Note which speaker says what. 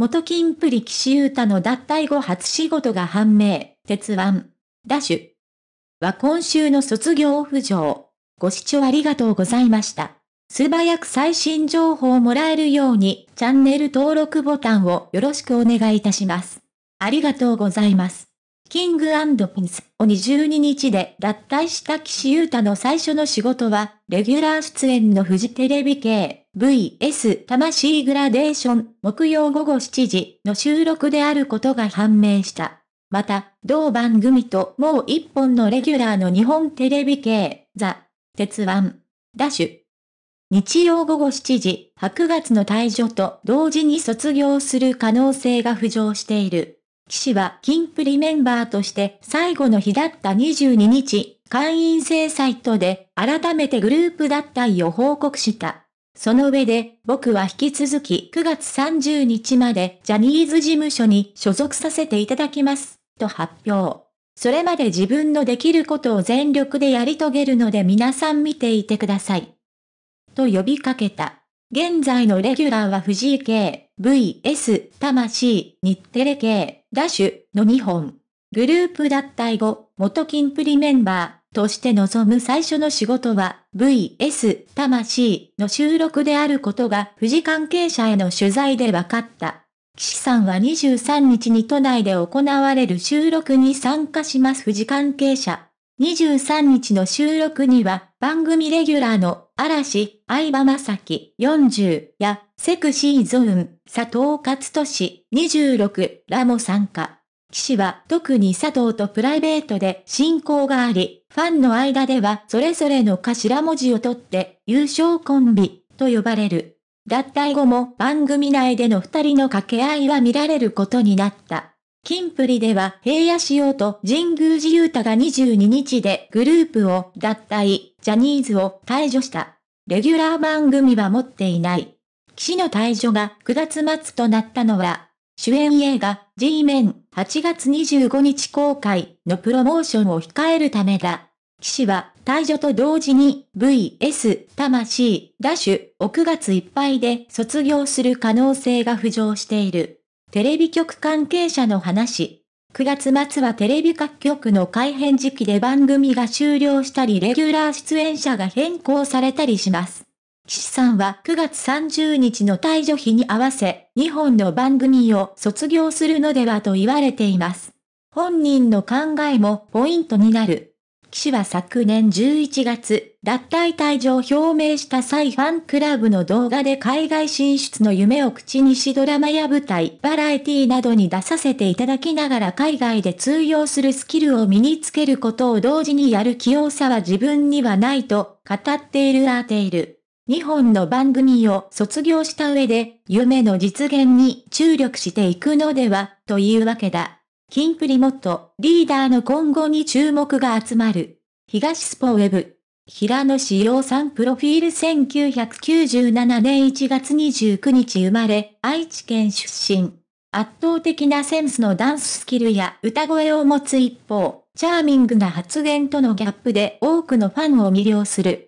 Speaker 1: 元金プリ騎士ユータの脱退後初仕事が判明、鉄腕、ダッシュ。は今週の卒業浮上。ご視聴ありがとうございました。素早く最新情報をもらえるように、チャンネル登録ボタンをよろしくお願いいたします。ありがとうございます。キングピンスを22日で脱退した岸優太の最初の仕事は、レギュラー出演のフジテレビ系 VS 魂グラデーション木曜午後7時の収録であることが判明した。また、同番組ともう一本のレギュラーの日本テレビ系、ザ・鉄腕、ダッシュ。日曜午後7時、白月の退場と同時に卒業する可能性が浮上している。士は金プリメンバーとして最後の日だった22日、会員制サイトで改めてグループ脱退を報告した。その上で、僕は引き続き9月30日までジャニーズ事務所に所属させていただきます、と発表。それまで自分のできることを全力でやり遂げるので皆さん見ていてください。と呼びかけた。現在のレギュラーは藤井系、VS、魂、日テレ系、ダッシュの2本。グループ脱退後、元金プリメンバー、として臨む最初の仕事は、VS 魂の収録であることが富士関係者への取材で分かった。岸さんは23日に都内で行われる収録に参加します富士関係者。23日の収録には番組レギュラーの嵐、相葉雅紀40やセクシーゾーン、佐藤勝利26らも参加。騎士は特に佐藤とプライベートで親交があり、ファンの間ではそれぞれの頭文字を取って優勝コンビと呼ばれる。脱退後も番組内での二人の掛け合いは見られることになった。金プリでは平野仕様と神宮寺勇太が22日でグループを脱退、ジャニーズを退場した。レギュラー番組は持っていない。騎士の退場が9月末となったのは主演映画、G メン、8月25日公開のプロモーションを控えるためだ。騎士は、退場と同時に、VS、魂、ダッシュ、お、9月いっぱいで卒業する可能性が浮上している。テレビ局関係者の話。9月末はテレビ各局の改編時期で番組が終了したりレギュラー出演者が変更されたりします。岸さんは9月30日の退場日に合わせ、2本の番組を卒業するのではと言われています。本人の考えもポイントになる。岸は昨年11月、脱退退場を表明した際ファンクラブの動画で海外進出の夢を口にしドラマや舞台、バラエティなどに出させていただきながら海外で通用するスキルを身につけることを同時にやる器用さは自分にはないと語っているアーテイル。2本の番組を卒業した上で、夢の実現に注力していくのでは、というわけだ。キンプリモット、リーダーの今後に注目が集まる。東スポウェブ。平野志陽さんプロフィール1997年1月29日生まれ、愛知県出身。圧倒的なセンスのダンススキルや歌声を持つ一方、チャーミングな発言とのギャップで多くのファンを魅了する。